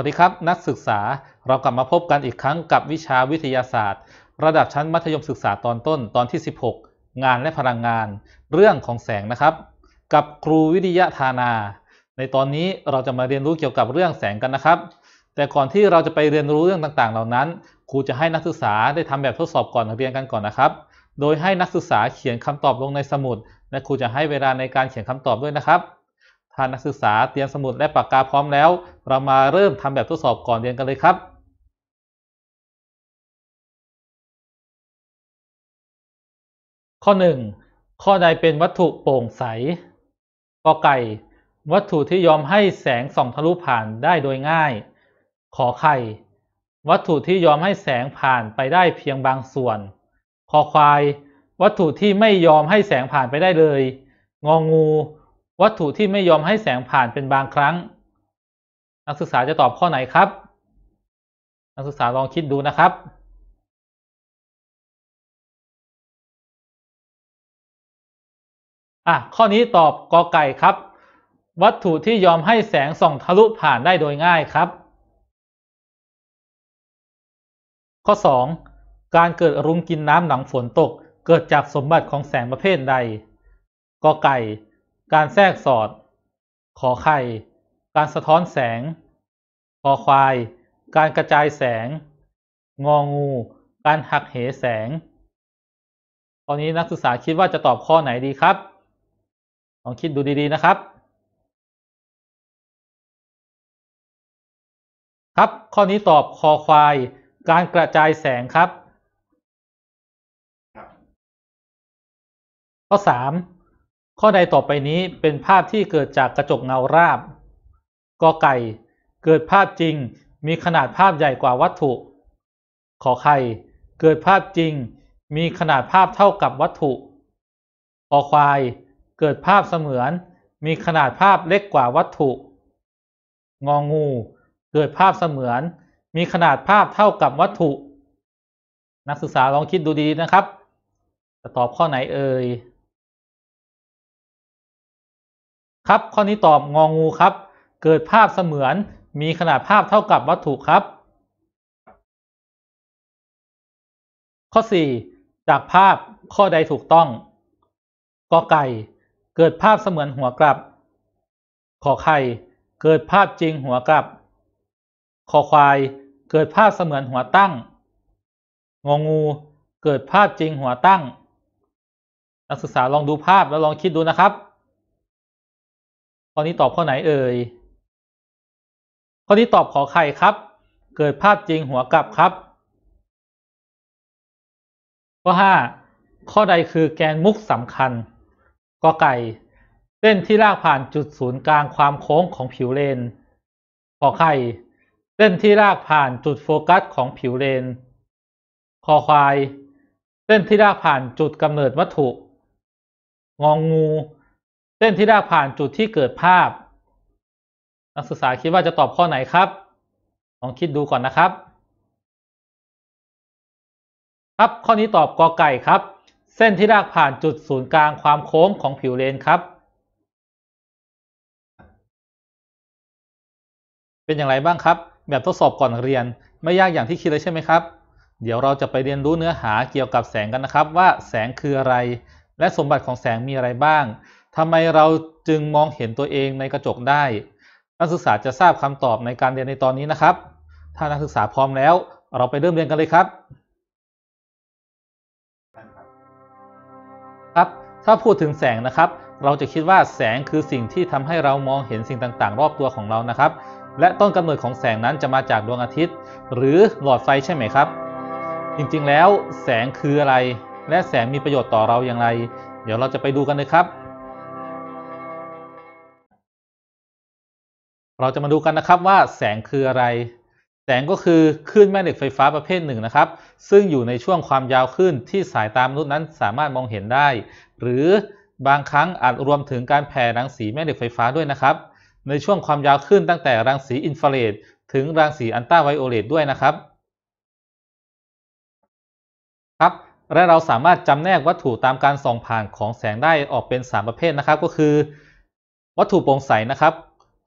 วัสดีครับ นักศึกษาเรากลับมาพบกันอีกครั้งกับวิชาวิทยาศาสตร์ระดับชั้นมัธยมศึกษาตอนต้นตอนที่ 16 งานและพลังงาน เรื่องของแสงนะครับ กับครูวิทยาธานา ในตอนนี้เราจะมาเรียนรู้เกี่ยวกับเรื่องแสงกันนะครับ แต่ก่อนที่เราจะไปเรียนรู้เรื่องต่างๆ เหล่านั้นครูจะให้นักศึกษาได้ทำแบบทดสอบก่อนเรียนกันก่อนนะครับ โดยให้นักศึกษาเขียนคำตอบลงในสมุด และครูจะให้เวลาในการเขียนคำตอบด้วยนะครับ้านักศึกษาเตรียมสมุดและปากกาพร้อมแล้ว เรามาเริ่มทำแบบทดสอบก่อนเรียนกันเลยครับ ข้อ1ข้อใดเป็นวัตถุโปร่งใสกอไก่วัตถุที่ยอมให้แสงส่องทะลุผ่านได้โดยง่ายขอไข่ วัตถุที่ยอมให้แสงผ่านไปได้เพียงบางส่วนคอควาย วัตถุที่ไม่ยอมให้แสงผ่านไปได้เลยงองูวัตถุที่ไม่ยอมให้แสงผ่านเป็นบางครั้ง นักศึกษาจะตอบข้อไหนครับ นักศึกษาลองคิดดูนะครับอ่ะข้อนี้ตอบกอไก่ครับ วัตถุที่ยอมให้แสงส่องทะลุผ่านได้โดยง่ายครับ ข้อ 2 การเกิดรุ้งกินน้ำหลังฝนตกเกิดจากสมบัติของแสงประเภทใดกอไก่การแทรกสอด ขอไข่ การสะท้อนแสงคอควาย การกระจายแสง งองู การหักเหแสง ตอนนี้นักศึกษาคิดว่าจะตอบข้อไหนดีครับลองคิดดูดี ๆนะครับ ครับข้อนี้ตอบคอควาย การกระจายแสงครับข้อสามข้อใดต่อไปนี้เป็นภาพที่เกิดจากกระจกเงาราบกอไก่ เกิดภาพจริง มีขนาดภาพใหญ่กว่าวัตถุ ขอไข่เกิดภาพจริง มีขนาดภาพเท่ากับวัตถุอควาย เกิดภาพเสมือน มีขนาดภาพเล็กกว่าวัตถุ งองู เกิดภาพเสมือน มีขนาดภาพเท่ากับวัตถุ นักศึกษาลองคิดดูดีๆนะครับ จะตอบข้อไหนเอ่ยครับข้อนี้ตอบงองูครับ เกิดภาพเสมือนมีขนาดภาพเท่ากับวัตถุครับ ข้อ4จากภาพข้อใดถูกต้องกอไก่ เกิดภาพเสมือนหัวกลับขอไข่เกิดภาพจริงหัวกลับขอควาย เกิดภาพเสมือนหัวตั้งงองูเกิดภาพจริงหัวตั้งนักศึกษาลองดูภาพแล้วลองคิดดูนะครับข้อนี้ตอบข้อไหนเอ่ย ข้อนี้ตอบขอไข่ครับ เกิดภาพจริงหัวกลับครับ ข้อห้าข้อใดคือแกนมุกสำคัญ ก็ไก่เส้นที่ลากผ่านจุดศูนย์กลางความโค้งของผิวเลน ขอไข่ เส้นที่ลากผ่านจุดโฟกัสของผิวเลนคอควาย เส้นที่ลากผ่านจุดกำเนิดวัตถุ งองงูเส้นที่รากผ่านจุดที่เกิดภาพ นักศึกษาคิดว่าจะตอบข้อไหนครับ ลองคิดดูก่อนนะครับ ครับข้อนี้ตอบกอไก่ครับ เส้นที่รากผ่านจุดศูนย์กลางความโค้งของผิวเลนครับ เป็นอย่างไรบ้างครับ แบบทดสอบก่อนเรียนไม่ยากอย่างที่คิดเลยใช่ไหมครับ เดี๋ยวเราจะไปเรียนรู้เนื้อหาเกี่ยวกับแสงกันนะครับ ว่าแสงคืออะไร และสมบัติของแสงมีอะไรบ้างทำไมเราจึงมองเห็นตัวเองในกระจกได้ นักศึกษาจะทราบคำตอบในการเรียนในตอนนี้นะครับ ถ้านักศึกษาพร้อมแล้ว เราไปเริ่มเรียนกันเลยครับ ครับ ถ้าพูดถึงแสงนะครับ เราจะคิดว่าแสงคือสิ่งที่ทำให้เรามองเห็นสิ่งต่างๆ รอบตัวของเรานะครับ และต้นกำเนิดของแสงนั้นจะมาจากดวงอาทิตย์ หรือหลอดไฟใช่ไหมครับ จริงๆแล้วแสงคืออะไร และแสงมีประโยชน์ต่อเราอย่างไร เดี๋ยวเราจะไปดูกันเลยครับเราจะมาดูกันนะครับว่าแสงคืออะไร แสงก็คือคลื่นแม่เหล็กไฟฟ้าประเภทหนึ่งนะครับ ซึ่งอยู่ในช่วงความยาวคลื่นที่สายตามนุษย์นั้นสามารถมองเห็นได้ หรือบางครั้งอาจรวมถึงการแผ่รังสีแม่เหล็กไฟฟ้าด้วยนะครับ ในช่วงความยาวคลื่นตั้งแต่รังสีอินฟราเรดถึงรังสีอันต้าไวโอเลตด้วยนะครับ ครับ และเราสามารถจำแนกวัตถุตามการส่องผ่านของแสงได้ออกเป็น 3 ประเภทนะครับ ก็คือ วัตถุโปร่งใสนะครับ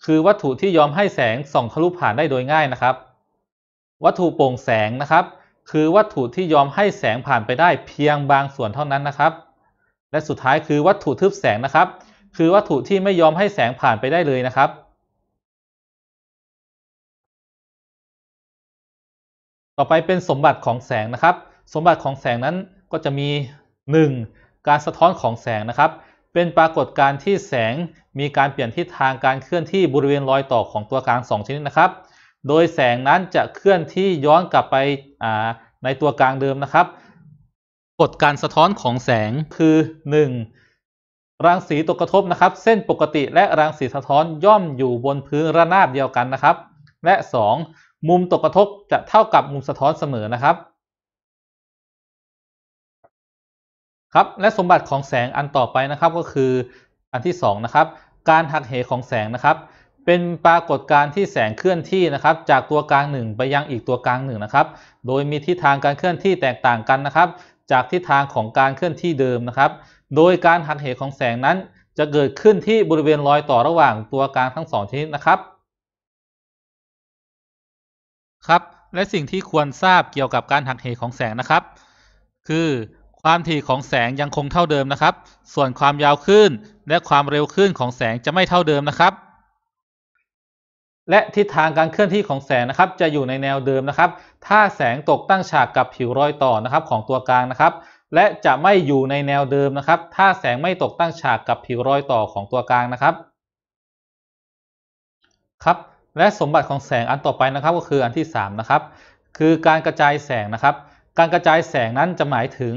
คือวัตถุที่ยอมให้แสงส่องทะลุผ่านได้โดยง่ายนะครับ วัตถุโปร่งแสงนะครับ คือวัตถุที่ยอมให้แสงผ่านไปได้เพียงบางส่วนเท่านั้นนะครับ และสุดท้ายคือวัตถุทึบแสงนะครับ คือวัตถุที่ไม่ยอมให้แสงผ่านไปได้เลยนะครับ ต่อไปเป็นสมบัติของแสงนะครับ สมบัติของแสงนั้นก็จะมี 1. การสะท้อนของแสงนะครับเป็นปรากฏการณ์ที่แสงมีการเปลี่ยนทิศทางการเคลื่อนที่บริเวณรอยต่อของตัวกลาง 2ชนิดนะครับ โดยแสงนั้นจะเคลื่อนที่ย้อนกลับไปในตัวกลางเดิมนะครับ กฎการสะท้อนของแสงคือ 1. รังสีตกกระทบนะครับ เส้นปกติและรังสีสะท้อนย่อมอยู่บนพื้นระนาบเดียวกันนะครับ และ 2. มุมตกกระทบจะเท่ากับมุมสะท้อนเสมอนะครับครับ และสมบัติของแสงอันต่อไปนะครับก็คืออันที่ 2 นะครับ การหักเหของแสงนะครับ เป็นปรากฏการณ์ที่แสงเคลื่อนที่นะครับ จากตัวกลางหนึ่งไปยังอีกตัวกลางหนึ่งนะครับ โดยมีทิศทางการเคลื่อนที่แตกต่างกันนะครับ จากทิศทางของการเคลื่อนที่เดิมนะครับ โดยการหักเหของแสงนั้นจะเกิดขึ้นที่บริเวณรอยต่อระหว่างตัวกลางทั้งสองชนิดนะครับครับและสิ่งที่ควรทราบเกี่ยวกับการหักเหของแสงนะครับ คือความถี่ของแสงยังคงเท่าเดิมนะครับ ส่วนความยาวคลื่นและความเร็วคลื่นของแสงจะไม่เท่าเดิมนะครับ และทิศทางการเคลื่อนที่ของแสงนะครับจะอยู่ในแนวเดิมนะครับ ถ้าแสงตกตั้งฉากกับผิวรอยต่อนะครับของตัวกลางนะครับ และจะไม่อยู่ในแนวเดิมนะครับ ถ้าแสงไม่ตกตั้งฉากกับผิวรอยต่อของตัวกลางนะครับ ครับ และสมบัติของแสงอันต่อไปนะครับก็คืออันที่ 3 นะครับ คือการกระจายแสงนะครับ การกระจายแสงนั้นจะหมายถึง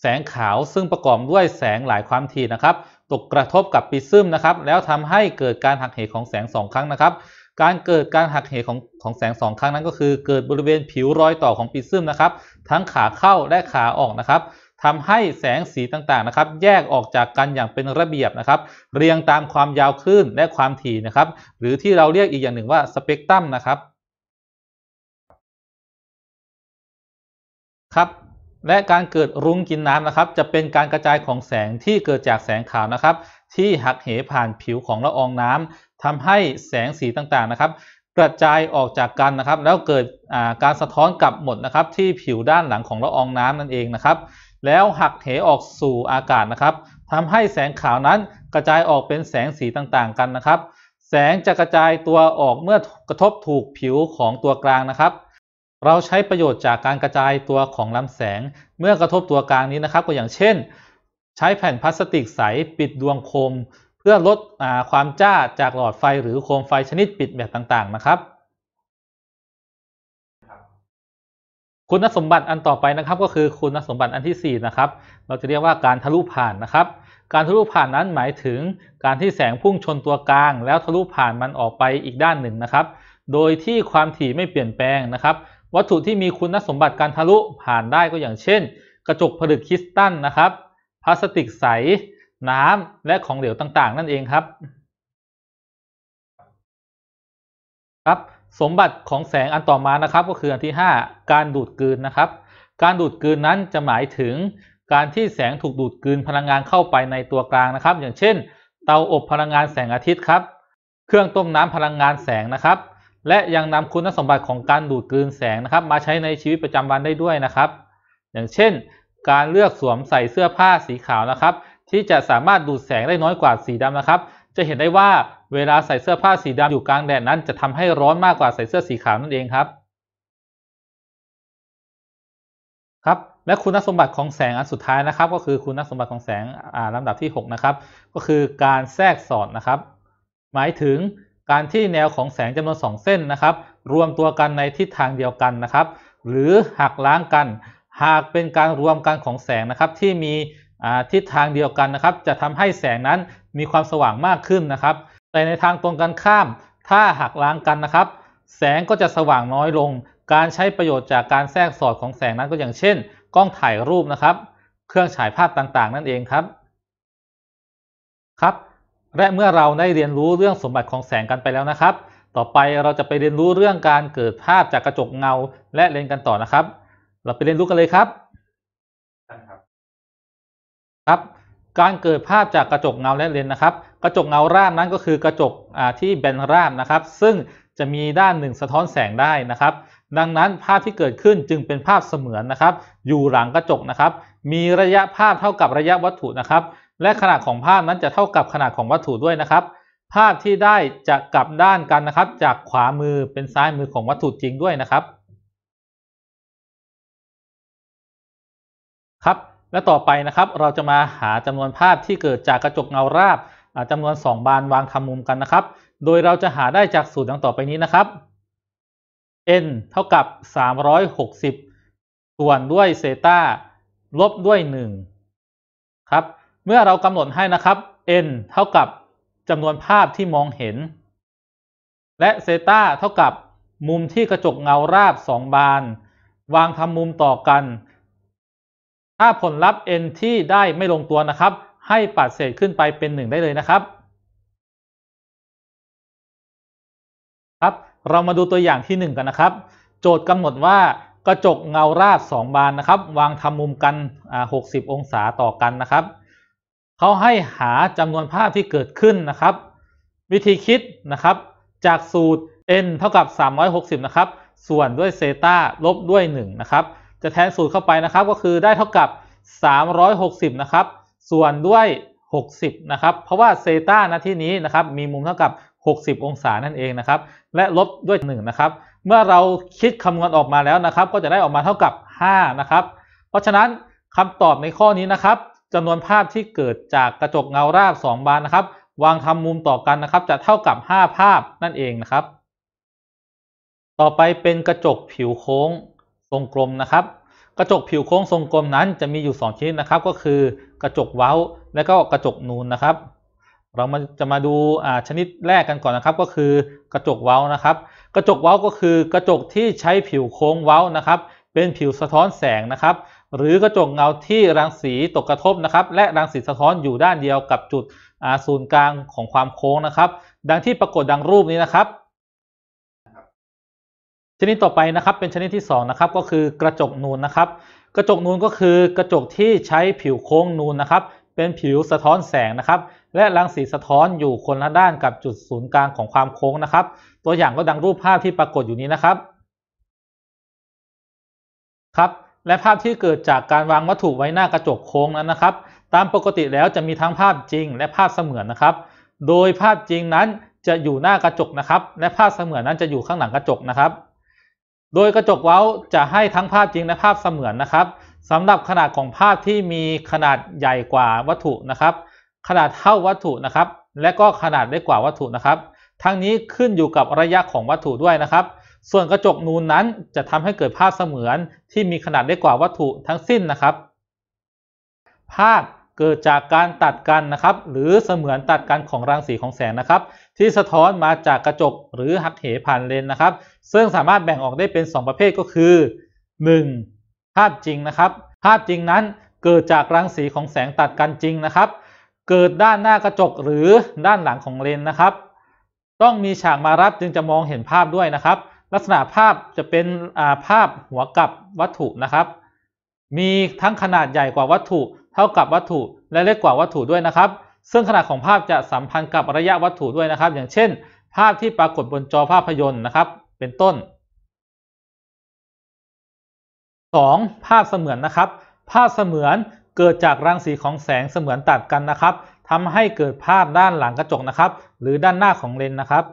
แสงขาวซึ่งประกอบด้วยแสงหลายความถี่นะครับ ตกกระทบกับปิซึมนะครับ แล้วทำให้เกิดการหักเหของแสงสองครั้งนะครับ การเกิดการหักเหของของแสงสองครั้งนั้นก็คือเกิดบริเวณผิวรอยต่อของปิซึมนะครับ ทั้งขาเข้าและขาออกนะครับทำให้แสงสีต่างๆนะครับ แยกออกจากกันอย่างเป็นระเบียบนะครับ เรียงตามความยาวคลื่นและความถี่นะครับ หรือที่เราเรียกอีกอย่างหนึ่งว่าสเปกตรัมนะครับ ครับและการเกิดรุ้งกินน้ำนะครับ จะเป็นการกระจายของแสงที่เกิดจากแสงขาวนะครับ ที่หักเหผ่านผิวของละอองน้ำ ทำให้แสงสีต่างๆนะครับ กระจายออกจากกันนะครับ แล้วเกิดการสะท้อนกลับหมดนะครับที่ผิวด้านหลังของละอองน้ำนั่นเองนะครับ แล้วหักเหออกสู่อากาศนะครับทำให้แสงขาวนั้นกระจายออกเป็นแสงสีต่างๆกันนะครับ แสงจะกระจายตัวออกเมื่อกระทบถูกผิวของตัวกลางนะครับเราใช้ประโยชน์จากการกระจายตัวของลำแสงเมื่อกระทบตัวกลางนี้นะครับ ก็อย่างเช่น ใช้แผ่นพลาสติกใสปิดดวงโคม เพื่อลดความจ้าจากหลอดไฟหรือโคมไฟชนิดปิดแบบต่างๆนะครับ คุณสมบัติอันต่อไปนะครับ ก็คือคุณสมบัติอันที่4นะครับเราจะเรียกว่าการทะลุผ่านนะครับ การทะลุผ่านนั้นหมายถึงการที่แสงพุ่งชนตัวกลาง แล้วทะลุผ่านมันออกไปอีกด้านหนึ่งนะครับ โดยที่ความถี่ไม่เปลี่ยนแปลงนะครับวัตถุที่มีคุณสมบัติการทะลุผ่านได้ก็อย่างเช่น กระจกผลึกคริสตัลนะครับพลาสติกใส น้ำและของเหลวต่างๆ นั่นเอง ครับครับ สมบัติของแสงอันต่อมานะครับ ก็คืออันที่ 5 การดูดกลืนนะครับ การดูดกลืนนั้นจะหมายถึง การที่แสงถูกดูดกลืนพลังงานเข้าไปในตัวกลางนะครับ อย่างเช่น เตาอบพลังงานแสงอาทิตย์ครับ เครื่องต้มน้ำพลังงานแสงนะครับและยังนำคุณสมบัติของการดูดกลืนแสงนะครับ มาใช้ในชีวิตประจำวันได้ด้วยนะครับ อย่างเช่น การเลือกสวมใส่เสื้อผ้าสีขาวนะครับ ที่จะสามารถดูดแสงได้น้อยกว่าสีดำนะครับ จะเห็นได้ว่าเวลาใส่เสื้อผ้าสีดำอยู่กลางแดดนั้นจะทำให้ร้อนมากกว่าใส่เสื้อสีขาวนั่นเองครับครับ และคุณสมบัติของแสงอันสุดท้ายนะครับ ก็คือคุณสมบัติของแสงลำดับที่ 6 นะครับ ก็คือการแทรกสอดนะครับ หมายถึงการที่แนวของแสงจำนวน 2 เส้นนะครับ รวมตัวกันในทิศทางเดียวกันนะครับ หรือหักล้างกัน หากเป็นการรวมกันของแสงนะครับ ที่มีทิศทางเดียวกันนะครับ จะทำให้แสงนั้นมีความสว่างมากขึ้นนะครับ แต่ในทางตรงกันข้าม ถ้าหักล้างกันนะครับ แสงก็จะสว่างน้อยลง การใช้ประโยชน์จากการแทรกสอดของแสงนั้นก็อย่างเช่นกล้องถ่ายรูปนะครับ เครื่องฉายภาพต่างๆนั่นเองครับครับและเมื่อเราได้เรียนรู้เรื่องสมบัติของแสงกันไปแล้วนะครับ ต่อไปเราจะไปเรียนรู้เรื่องการเกิดภาพจากกระจกเงาและเลนยนกันต่อนะครับ เราไปเรียนรู้กันเลยครับครับ การเกิดภาพจากกระจกเงาและเลนนะครับ กระจกเงาราบนั้นก็คือกระจกที่แบนราบนะครับ ซึ่งจะมีด้านหนึ่งสะท้อนแสงได้นะครับ ดังนั้นภาพที่เกิดขึ้นจึงเป็นภาพเสมือนนะครับ อยู่หลังกระจกนะครับ มีระยะภาพเท่ากับระยะวัตถุนะครับและขนาดของภาพนั้นจะเท่ากับขนาดของวัตถุด้วยนะครับ ภาพที่ได้จะกลับด้านกันนะครับ จากขวามือเป็นซ้ายมือของวัตถุจริงด้วยนะครับ ครับ และต่อไปนะครับเราจะมาหาจำนวนภาพที่เกิดจากกระจกเงาราบจำนวน2บานวางทำมุมกันนะครับ โดยเราจะหาได้จากสูตรดังต่อไปนี้นะครับ n เท่ากับ360ส่วนด้วยเซตาลบด้วย1ครับเมื่อเรากำหนดให้นะครับ n เท่ากับจำนวนภาพที่มองเห็น และเซตาเท่ากับ มุมที่กระจกเงาราบ 2 บาน วางทำมุมต่อกัน ถ้าผลลัพธ์ n ที่ได้ไม่ลงตัวนะครับ ให้ปัดเศษขึ้นไปเป็น 1 ได้เลยนะครับ ครับ เรามาดูตัวอย่างที่ 1 กันนะครับ โจทย์กำหนดว่ากระจกเงาราบ 2 บานนะครับ วางทำมุมกัน 60 องศาต่อกันนะครับเขาให้หาจำนวนภาพที่เกิดขึ้นนะครับ วิธีคิดนะครับ จากสูตร n เท่ากับ 360 นะครับส่วนด้วยเซตาลบด้วย1นะครับจะแทนสูตรเข้าไปนะครับก็คือได้เท่ากับ 360 นะครับ ส่วนด้วย 60 นะครับเพราะว่าเซตาณที่นี้นะครับ มีมุมเท่ากับ 60 องศานั่นเองนะครับ และลบด้วย1นะครับเมื่อเราคิดคำนวณออกมาแล้วนะครับ ก็จะได้ออกมาเท่ากับ 5 นะครับเพราะฉะนั้นคำตอบในข้อนี้นะครับจำนวนภาพที่เกิดจากกระจกเงาราบ2บานนะครับ วางทำมุมต่อกันนะครับ จะเท่ากับ 5 ภาพนั่นเองนะครับ ต่อไปเป็นกระจกผิวโค้งทรงกลมนะครับ กระจกผิวโค้งทรงกลมนั้นจะมีอยู่2ชนิดนะครับ ก็คือกระจกเว้าและก็กระจกนูนนะครับ เรามาจะมาดูชนิดแรกกันก่อนนะครับก็คือกระจกเว้านะครับ กระจกเว้าก็คือกระจกที่ใช้ผิวโค้งเว้านะครับ เป็นผิวสะท้อนแสงนะครับหรือกระจกเงาที่รังสีตกกระทบนะครับ และรังสีสะท้อนอยู่ด้านเดียวกับจุดศูนย์กลางของความโค้งนะครับ ดังที่ปรากฏดังรูปนี้นะครับ ชนิดต่อไปนะครับ เป็นชนิดที่2นะครับก็คือกระจกนูนนะครับกระจกนูนก็คือ กระจกที่ใช้ผิวโค้งนูนนะครับ เป็นผิวสะท้อนแสงนะครับ และรังสีสะท้อนอยู่คนละด้านกับจุดศูนย์กลางของความโค้งนะครับ ตัวอย่างก็ดังรูปภาพที่ปรากฏอยู่นี้นะครับ ครับและภาพที่เกิดจากการวางวัตถุไว้หน้ากระจกโค้งนั้นนะครับ ตามปกติแล้วจะมีทั้งภาพจริงและภาพเสมือนนะครับ โดยภาพจริงนั้นจะอยู่หน้ากระจกนะครับ และภาพเสมือนนั้นจะอยู่ข้างหลังกระจกนะครับ โดยกระจกเว้าจะให้ทั้งภาพจริงและภาพเสมือนนะครับสำหรับขนาดของภาพที่มีขนาดใหญ่กว่าวัตถุนะครับ ขนาดเท่าวัตถุนะครับ และก็ขนาดเล็กกว่าวัตถุนะครับ ทั้งนี้ขึ้นอยู่กับระยะของวัตถุด้วยนะครับส่วนกระจกนูนนั้นจะทำให้เกิดภาพเสมือนที่มีขนาด เล็กกว่าวัตถุทั้งสิ้นนะครับ ภาพเกิดจากการตัดกันนะครับ หรือเสมือนตัดกันของรังสีของแสงนะครับ ที่สะท้อนมาจากกระจก หรือหักเหผ่านเลนนะครับ ซึ่งสามารถแบ่งออกได้เป็น 2 ประเภทก็คือ 1. ภาพจริงนะครับ ภาพจริงนั้นเกิดจากรังสีของแสงตัดกันจริงนะครับ เกิดด้านหน้ากระจกหรือด้านหลังของเลนนะครับ ต้องมีฉากมารับจึงจะมองเห็นภาพด้วยนะครับลักษณะภาพจะเป็นภาพหัวกับวัตถุนะครับ มีทั้งขนาดใหญ่กว่าวัตถุ เท่ากับวัตถุและเล็กกว่าวัตถุด้วยนะครับ ซึ่งขนาดของภาพจะสัมพันธ์กับระยะวัตถุด้วยนะครับ อย่างเช่น ภาพที่ปรากฏบนจอภาพยนตร์นะครับ เป็นต้น 2. ภาพเสมือนนะครับ ภาพเสมือนเกิดจากรังสีของแสงเสมือนตัดกันนะครับทำให้เกิดภาพด้านหลังกระจกนะครับ หรือด้านหน้าของเลนนะครับ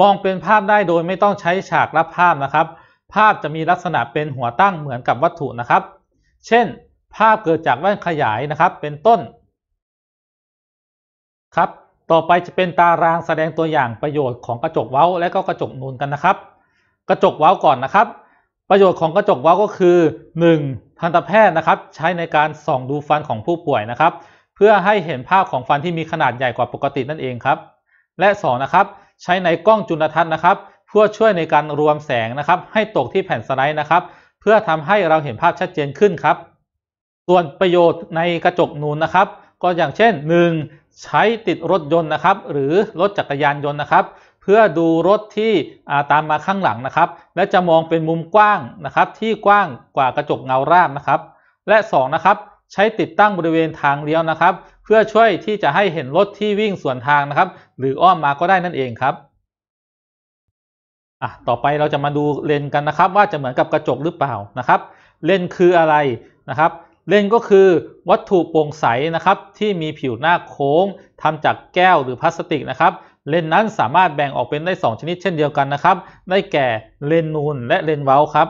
มองเป็นภาพได้โดยไม่ต้องใช้ฉากรับภาพนะครับ ภาพจะมีลักษณะเป็นหัวตั้งเหมือนกับวัตถุนะครับ เช่นภาพเกิดจากแว่นขยายนะครับเป็นต้นครับต่อไปจะเป็นตารางแสดงตัวอย่างประโยชน์ของกระจกเว้าและก็กระจกนูนกันนะครับ กระจกเว้าก่อนนะครับ ประโยชน์ของกระจกเว้าก็คือ 1. ทันตแพทย์นะครับ ใช้ในการส่องดูฟันของผู้ป่วยนะครับ เพื่อให้เห็นภาพของฟันที่มีขนาดใหญ่กว่าปกตินั่นเองครับ และ 2 นะครับใช้ในกล้องจุลทรรศน์นะครับ เพื่อช่วยในการรวมแสงนะครับ ให้ตกที่แผ่นสไลด์นะครับ เพื่อทำให้เราเห็นภาพชัดเจนขึ้นครับ ส่วนประโยชน์ในกระจกนูนนะครับ ก็อย่างเช่น 1. ใช้ติดรถยนต์นะครับ หรือรถจักรยานยนต์นะครับ เพื่อดูรถที่ตามมาข้างหลังนะครับ และจะมองเป็นมุมกว้างนะครับ ที่กว้างกว่ากระจกเงาราบนะครับ และ2นะครับใช้ติดตั้งบริเวณทางเลี้ยวนะครับพื่อช่วยที่จะให้เห็นรถที่วิ่งสวนทางนะครับ หรืออ้อมมาก็ได้นั่นเองครับอ่ะต่อไปเราจะมาดูเลนกันนะครับ ว่าจะเหมือนกับกระจกหรือเปล่านะครับ เลนคืออะไรนะครับ เลนก็คือวัตถุโปร่งใสนะครับ ที่มีผิวหน้าโค้ง ทำจากแก้วหรือพลาสติกนะครับ เลนนั้นสามารถแบ่งออกเป็นได้ 2 ชนิดเช่นเดียวกันนะครับ ได้แก่เลนนูนและเลนเวลครับ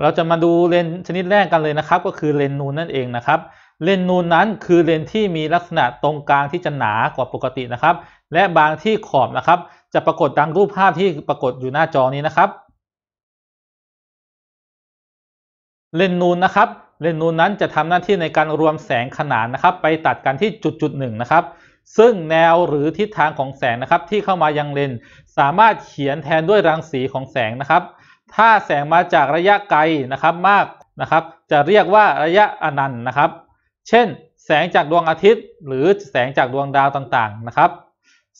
เราจะมาดูเลนชนิดแรกกันเลยนะครับ ก็คือเลนนูนนั่นเองนะครับ เลนนูนนั้นคือเลนที่มีลักษณะตรงกลางที่จะหนากว่าปกตินะครับ และบางที่ขอบนะครับ จะปรากฏดังรูปภาพที่ปรากฏอยู่หน้าจอนี้นะครับ เลนนูนนะครับ เลนนูนนั้นจะทำหน้าที่ในการรวมแสงขนานนะครับ ไปตัดกันที่จุดจุดหนึ่งนะครับ ซึ่งแนวหรือทิศทางของแสงนะครับ ที่เข้ามายังเลนสามารถเขียนแทนด้วยรังสีของแสงนะครับถ้าแสงมาจากระยะไกลนะครับมากนะครับ จะเรียกว่าระยะอนันต์นะครับ เช่นแสงจากดวงอาทิตย์หรือแสงจากดวงดาวต่างๆนะครับ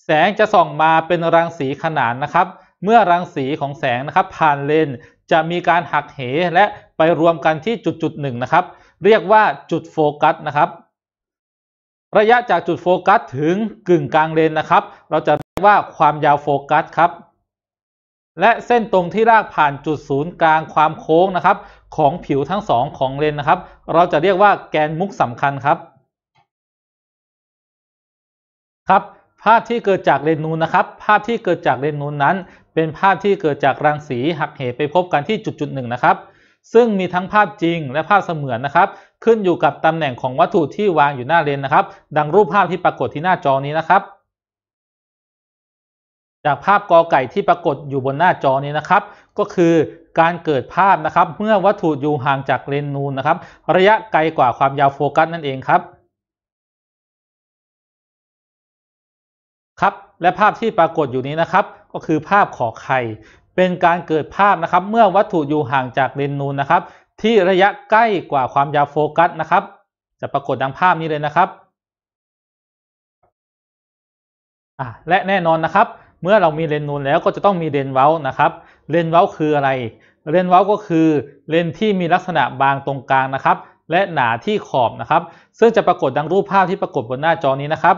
แสงจะส่องมาเป็นรังสีขนานนะครับ เมื่อรังสีของแสงนะครับผ่านเลนจะมีการหักเหและไปรวมกันที่จุดจุดหนึ่งนะครับเรียกว่าจุดโฟกัสนะครับ ระยะจากจุดโฟกัสถึงกึ่งกลางเลนนะครับ เราจะเรียกว่าความยาวโฟกัสครับและเส้นตรงที่ลากผ่านจุดศูนย์กลางความโค้งนะครับ ของผิวทั้งสองของเลนนะครับเราจะเรียกว่าแกนมุกสำคัญครับครับ ภาพที่เกิดจากเลนนูนนะครับ ภาพที่เกิดจากเลนนูนนั้น เป็นภาพที่เกิดจากรังสี หักเห ไปพบกันที่จุดจุดหนึ่งนะครับ ซึ่งมีทั้งภาพจริงและภาพเสมือนนะครับ ขึ้นอยู่กับตำแหน่งของวัตถุที่วางอยู่หน้าเลนนะครับ ดังรูปภาพที่ปรากฏที่หน้าจอนี้นะครับจากภาพกอไก่ที่ปรากฏอยู่บนหน้าจอนี้นะครับ ก็คือการเกิดภาพนะครับ เมื่อวัตถุอยู่ห่างจากเลนส์นูนนะครับ ระยะไกลกว่าความยาวโฟกัสนั่นเองครับ ครับ และภาพที่ปรากฏอยู่นี้นะครับ ก็คือภาพขอไข่เป็นการเกิดภาพนะครับ เมื่อวัตถุอยู่ห่างจากเลนส์นูนนะครับ ที่ระยะใกล้กว่าความยาวโฟกัสนะครับ จะปรากฏดังภาพนี้เลยนะครับและแน่นอนนะครับเมื่อเรามีเลนนูนแล้วก็จะต้องมีเลนเว้านะครับ เลนเว้าคืออะไร เลนเว้าก็คือเลนที่มีลักษณะบางตรงกลางนะครับ และหนาที่ขอบนะครับ ซึ่งจะปรากฏดังรูปภาพที่ปรากฏบนหน้าจอนี้นะครับ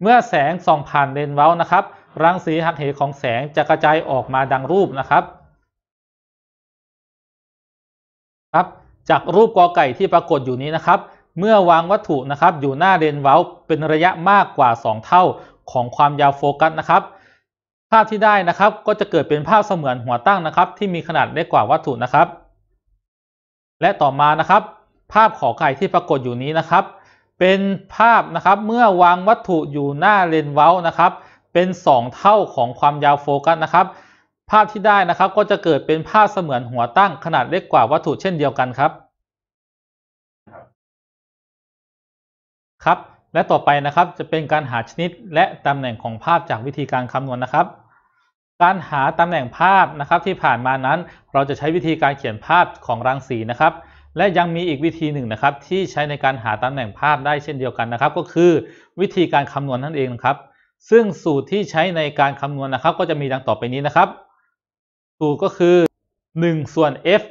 เมื่อแสงส่องผ่านเลนเว้านะครับรังสีหักเหของแสงจะกระจายออกมาดังรูปนะครับครับจากรูปกอไก่ที่ปรากฏอยู่นี้นะครับเมื่อวางวัตถุนะครับอยู่หน้าเลนเว้า เป็นระยะมากกว่า 2 เท่าของความยาวโฟกัสนะครับ ภาพที่ได้นะครับก็จะเกิดเป็นภาพเสมือนหัวตั้งนะครับ ที่มีขนาดเล็กกว่าวัตถุนะครับ และต่อมานะครับภาพขอไข่ที่ปรากฏอยู่นี้นะครับ เป็นภาพนะครับเมื่อวางวัตถุอยู่หน้าเลนเว้านะครับ เป็น 2 เท่าของความยาวโฟกัสนะครับ ภาพที่ได้นะครับก็จะเกิดเป็นภาพเสมือนหัวตั้งขนาดเล็กกว่าวัตถุเช่นเดียวกันครับครับและต่อไปนะครับจะเป็นการหาชนิดและตำแหน่งของภาพจากวิธีการคำนวณนนะครับ การหาตำแหน่งภาพนะครับที่ผ่านมานั้น เราจะใช้วิธีการเขียนภาพของรังสีนะครับ และยังมีอีกวิธีหนึ่งนะครับที่ใช้ในการหาตำแหน่งภาพได้เช่นเดียวกันนะครับ ก็คือวิธีการคำนวณนั่นเองนะครับ ซึ่งสูตรที่ใช้ในการคำนวณนนะครับ ก็จะมีดังต่อไปนี้นะครับ สูตรก็คือ1ส่วน f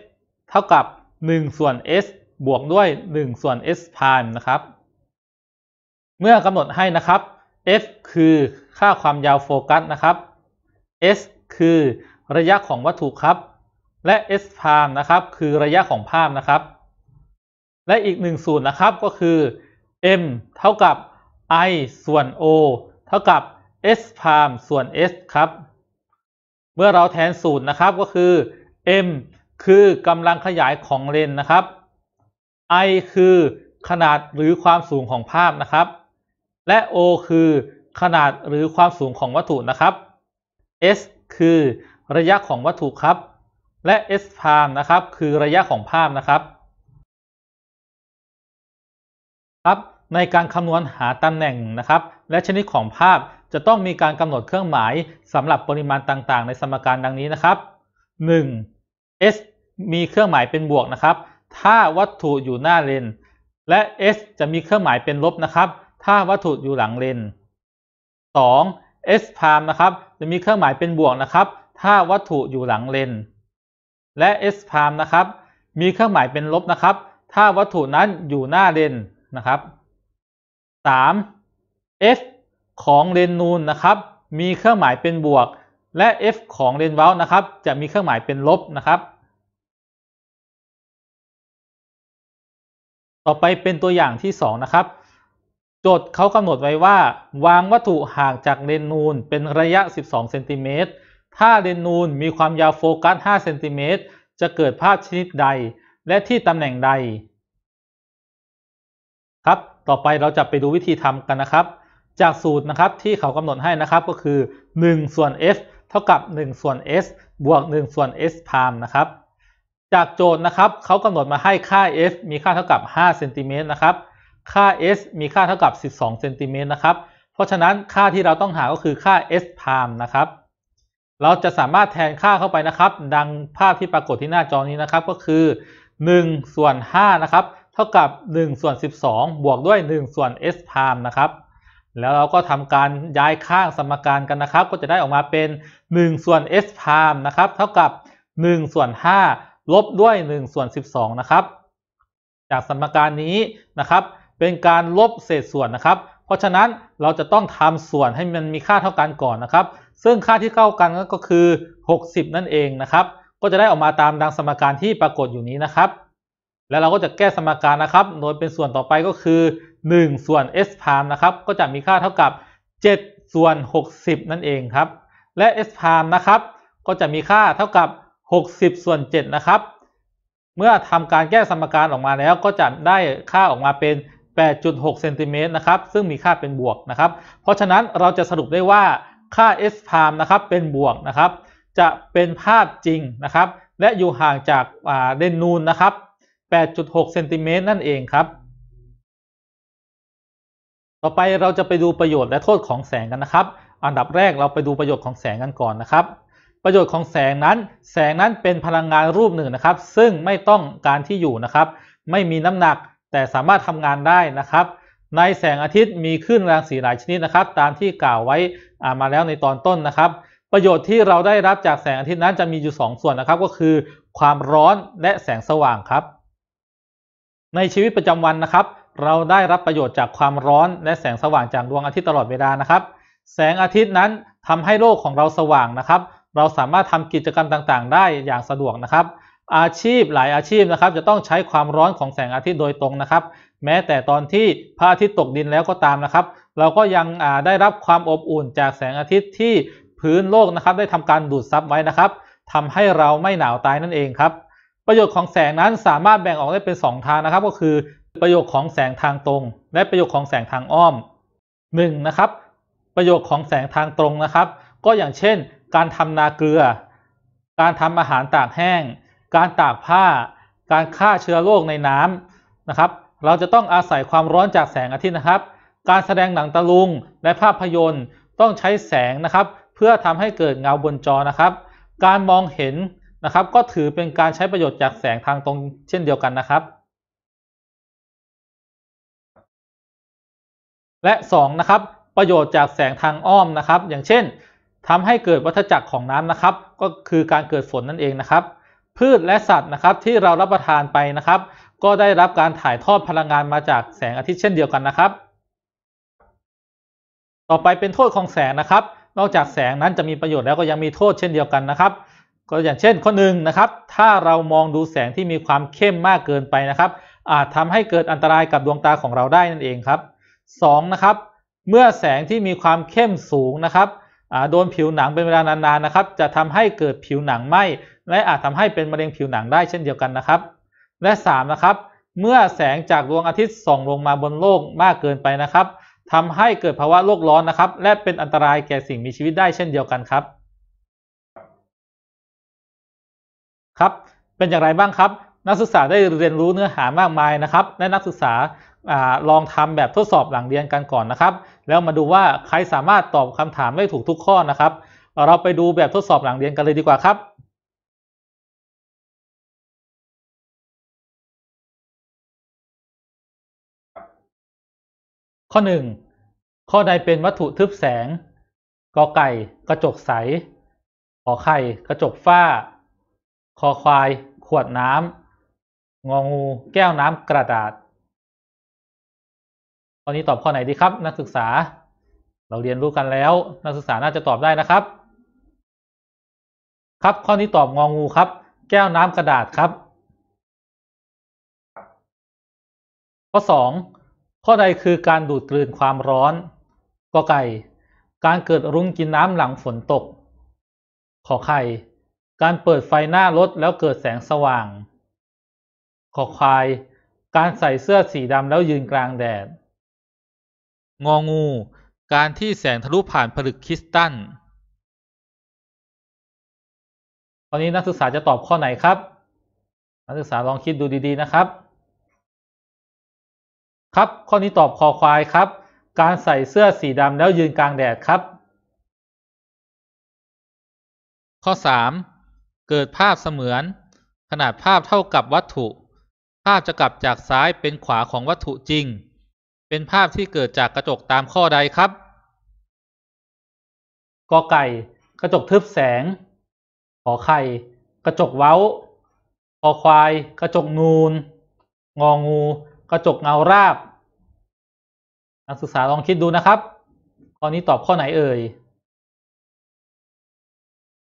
เท่ากับ1ส่วน s บวกด้วย1ส่วน s พายนะครับเมื่อกำหนดให้นะครับ f คือค่าความยาวโฟกัสนะครับ s คือระยะของวัตถุครับ และ s พามนะครับคือระยะของภาพนะครับ และอีกหนึ่งสูตรนะครับก็คือ m เท่ากับ i ส่วน o เท่ากับ s พามส่วน s ครับ เมื่อเราแทนสูตรนะครับก็คือ m คือกำลังขยายของเลนนะครับ i คือขนาดหรือความสูงของภาพนะครับและ O คือ ขนาดหรือความสูงของวัตถุนะครับ S คือ ระยะของวัตถุครับ และ S พามนะครับ คือระยะของภาพนะครับครับ ในการคำนวณหาตำแหน่งนะครับ และชนิดของภาพจะต้องมีการกำหนดเครื่องหมาย สำหรับปริมาณต่างๆ ในสมการดังนี้นะครับ 1. S มีเครื่องหมายเป็นบวกนะครับ ถ้าวัตถุอยู่หน้าเลนและ S จะมีเครื่องหมายเป็นลบนะครับถ้าวัตถุอยู่หลังเลน 2. s พามนะครับ จะมีเครื่องหมายเป็นบวกนะครับ ถ้าวัตถุอยู่หลังเลน และ s พามนะครับ มีเครื่องหมายเป็นลบนะครับ ถ้าวัตถุนั้นอยู่หน้าเลนนะครับ 3. f ของเลนนูนนะครับ มีเครื่องหมายเป็นบวก และ f ของเลนเวลนะครับ จะมีเครื่องหมายเป็นลบนะครับ ต่อไปเป็นตัวอย่างที่2นะครับจทย์เขากำหนดไว้ว่า วางวัตถุห่างจากเลนนูนเป็นระยะ 12 เซนติเมตร ถ้าเลนนูนมีความยาวโฟกัส 5 เซนติเมตร จะเกิดภาพชนิดใด และที่ตำแหน่งใดครับ ต่อไปเราจะไปดูวิธีทำกันนะครับ จากสูตรนะครับที่เขากำหนดให้นะครับก็คือ 1 ส่วน f เท่ากับ 1 ส่วน s บวก 1 ส่วน s พามนะครับ จากโจทย์นะครับเขากำหนดมาให้ค่า f มีค่าเท่ากับ5เซนติเมตรนะครับค่า s มีค่าเท่ากับ 12 เซนติเมตรนะครับ เพราะฉะนั้นค่าที่เราต้องหาก็คือค่า s prime นะครับ เราจะสามารถแทนค่าเข้าไป นะครับ ดังภาพที่ปรากฏที่หน้าจอนี้ นะครับ ก็คือ 1 ส่วน5นะครับ เท่ากับ 1 ส่วน 12 บวกด้วย 1 ส่วน s prime นะครับ แล้วเราก็ทำการย้ายข้างสมการกันนะครับ ก็จะได้ออกมาเป็น 1 ส่วน s prime นะครับ เท่ากับ 1 ส่วน 5 ลบด้วย 1 ส่วน 12 นะครับ จากสมการนี้ นะครับเป็นการลบเศษส่วนนะครับ เพราะฉะนั้นเราจะต้องทำส่วนให้มันมีค่าเท่ากันก่อนนะครับ ซึ่งค่าที่เท่ากันก็คือ 60 นั่นเองนะครับ ก็จะได้ออกมาตามดังสมการที่ปรากฏอยู่นี้นะครับ แล้วเราก็จะแก้สมการนะครับโดยเป็นส่วนต่อไปก็คือ 1 ส่วน s พานะครับ ก็จะมีค่าเท่ากับ 7 ส่วน 60 นั่นเองครับ และ s พานะครับ ก็จะมีค่าเท่ากับ 60 ส่วน 7 นะครับ เมื่อทำการแก้สมการออกมาแล้วก็จะได้ค่าออกมาเป็น8.6เซนติเมตรนะครับ ซึ่งมีค่าเป็นบวกนะครับ เพราะฉะนั้นเราจะสรุปได้ว่าค่า s p r i m นะครับ เป็นบวกนะครับ จะเป็นภาพจริงนะครับ และอยู่ห่างจากเดนนูนนะครับ 8.6 เซนติเมตรนั่นเองครับ ต่อไปเราจะไปดูประโยชน์และโทษของแสงกันนะครับ อันดับแรกเราไปดูประโยชน์ของแสงกันก่อนนะครับ ประโยชน์ของแสงนั้นแสงนั้นเป็นพลังงานรูปหนึ่งนะครับ ซึ่งไม่ต้องการที่อยู่นะครับ ไม่มีน้ำหนักแต่สามารถทำงานได้นะครับ ในแสงอาทิตย์มีคลื่นรังสีหลายชนิดนะครับ ตามที่กล่าวไว้อามาแล้วในตอนต้นนะครับ ประโยชน์ที่เราได้รับจากแสงอาทิตย์นั้นจะมีอยู่ 2 ส่วนนะครับก็คือ ความร้อนและแสงสว่างครับ ในชีวิตประจำวันนะครับ เราได้รับประโยชน์จากความร้อน และแสงสว่างจากดวงอาทิตย์ตลอดเวลานะครับ แสงอาทิตย์นั้นทำให้โลกของเราสว่างนะครับ เราสามารถทำกิจกรรมต่างๆ ได้อย่างสะดวกนะครับอาชีพหลายอาชีพนะครับ จะต้องใช้ความร้อนของแสงอาทิตย์โดยตรงนะครับ แม้แต่ตอนที่พระอาทิตย์ตกดินแล้วก็ตามนะครับ เราก็ยังได้รับความอบอุ่นจากแสงอาทิตย์ที่พื้นโลกนะครับได้ทำการดูดซับไว้นะครับ ทำให้เราไม่หนาวตายนั่นเองครับ ประโยชน์ของแสงนั้นสามารถแบ่งออกได้เป็น 2 ทางนะครับ ก็คือประโยชน์ของแสงทางตรง และประโยชน์ของแสงทางอ้อม1นะครับประโยชน์ของแสงทางตรงนะครับ ก็อย่างเช่น การทำนาเกลือ การทำอาหารตากแห้งการตากผ้า การฆ่าเชื้อโรคในน้ำนะครับ เราจะต้องอาศัยความร้อนจากแสงอาทิตย์นะครับ การแสดงหนังตะลุงและภาพยนตร์ต้องใช้แสงนะครับ เพื่อทำให้เกิดเงาบนจอนะครับ การมองเห็นนะครับ ก็ถือเป็นการใช้ประโยชน์จากแสงทางตรงเช่นเดียวกันนะครับ และ2นะครับประโยชน์จากแสงทางอ้อมนะครับ อย่างเช่น ทำให้เกิดวัฏจักรของน้ำนะครับ ก็คือการเกิดฝนนั่นเองนะครับพืชและสัตว์นะครับที่เรารับประทานไปนะครับ ก็ได้รับการถ่ายทอดพลังงานมาจากแสงอาทิตย์เช่นเดียวกันนะครับ ต่อไปเป็นโทษของแสงนะครับ นอกจากแสงนั้นจะมีประโยชน์แล้วก็ยังมีโทษเช่นเดียวกันนะครับ ก็อย่างเช่นข้อหนึ่งนะครับ ถ้าเรามองดูแสงที่มีความเข้มมากเกินไปนะครับอาจทำให้เกิดอันตรายกับดวงตาของเราได้นั่นเองครับ 2 นะครับ เมื่อแสงที่มีความเข้มสูงนะครับโดนผิวหนังเป็นเวลานานๆนะครับ จะทำให้เกิดผิวหนังไหม้และอาจทำให้เป็นมะเร็งผิวหนังได้เช่นเดียวกันนะครับ และ3นะครับ เมื่อแสงจากดวงอาทิตย์ส่องลงมาบนโลกมากเกินไปนะครับทำให้เกิดภาวะโลกร้อนนะครับ และเป็นอันตรายแก่สิ่งมีชีวิตได้เช่นเดียวกันครับ ครับ เป็นอย่างไรบ้างครับ นักศึกษาได้เรียนรู้เนื้อหามากมายนะครับและนักศึกษาอลองทำแบบทดสอบหลังเรียนกันก่อนนะครับ แล้วมาดูว่าใครสามารถตอบคำถามได้ถูกทุกข้อนะครับเราไปดูแบบทดสอบหลังเรียนกันเลยดีกว่าครับ ข้อ1ข้อใดเป็นวัตถุทึบแสงกอไก่กระจกใสขอไข่ กระจกฝ้าคอควาย ขวดน้ำงองู แก้วน้ำกระดาษข้อนี้ตอบข้อไหนดีครับนักศึกษา เราเรียนรู้กันแล้วนักศึกษาน่าจะตอบได้นะครับ ครับข้อนี้ตอบงองูครับแก้วน้ำกระดาษครับ ข้อสองข้อใดคือการดูดกลืนความร้อนกอไก่การเกิดรุ้งกินน้ำหลังฝนตกขอไข่การเปิดไฟหน้ารถแล้วเกิดแสงสว่างขอควาย การใส่เสื้อสีดำแล้วยืนกลางแดดงองู การที่แสงทะลุผ่านผลึกคริสตัล ตอนนี้นักศึกษาจะตอบข้อไหนครับ นักศึกษาลองคิดดูดีๆ นะครับ ครับข้อนี้ตอบคอควายครับ การใส่เสื้อสีดำแล้วยืนกลางแดดครับ ข้อ 3 เกิดภาพเสมือน ขนาดภาพเท่ากับวัตถุ ภาพจะกลับจากซ้ายเป็นขวาของวัตถุจริงเป็นภาพที่เกิดจากกระจกตามข้อใดครับกอไก่ กระจกทึบแสงขอไข่ กระจกเว้าคอควาย กระจกนูนงองู กระจกเงาราบ นักศึกษาลองคิดดูนะครับข้อนี้ตอบข้อไหนเอ่ย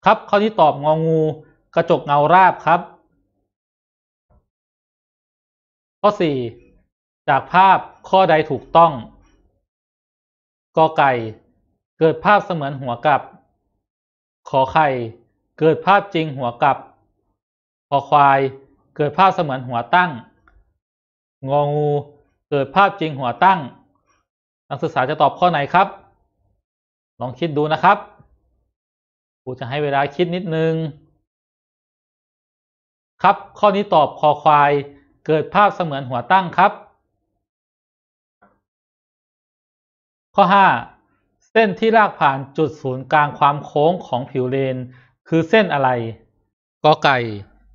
ครับข้อนี้ตอบงองู กระจกเงาราบครับ ข้อส่จากภาพข้อใดถูกต้องกอไก่ เกิดภาพเสมือนหัวกับ ขอไข่ เกิดภาพจริงหัวกับขอควายเกิดภาพเสมือนหัวตั้งงองู เกิดภาพจริงหัวตั้ง นักศึกษาจะตอบข้อไหนครับ ลองคิดดูนะครับกูจะให้เวลาคิดนิดนึง ครับข้อนี้ตอบคอควาย เกิดภาพเสมือนหัวตั้งครับข้อ 5เส้นที่ลากผ่านจุดศูนย์กลางความโค้งของผิวเลน คือเส้นอะไรกอไก่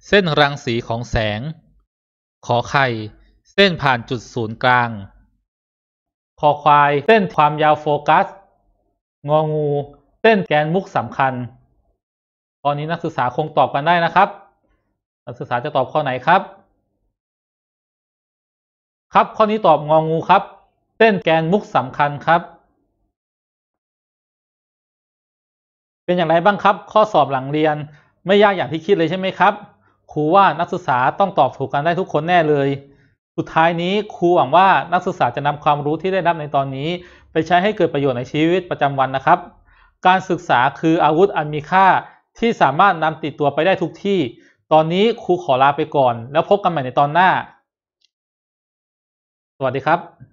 เส้นรังสีของแสง ขอไข่เส้นผ่านจุดศูนย์กลางคอควายเส้นความยาวโฟกัส งองูเส้นแกนมุกสำคัญ ตอนนี้นักศึกษาคงตอบกันได้นะครับ นักศึกษาจะตอบข้อไหนครับ ครับข้อนี้ตอบงองูครับ เส้นแกนมุกสำคัญครับเป็นอย่างไรบ้างครับ ข้อสอบหลังเรียนไม่ยากอย่างที่คิดเลยใช่ไหมครับ ครูว่านักศึกษาต้องตอบถูกกันได้ทุกคนแน่เลย สุดท้ายนี้ครูหวังว่านักศึกษาจะนำความรู้ที่ได้รับในตอนนี้ ไปใช้ให้เกิดประโยชน์ในชีวิตประจำวันนะครับ การศึกษาคืออาวุธอันมีค่าที่สามารถนำติดตัวไปได้ทุกที่ ตอนนี้ครูขอลาไปก่อน แล้วพบกันใหม่ในตอนหน้า สวัสดีครับ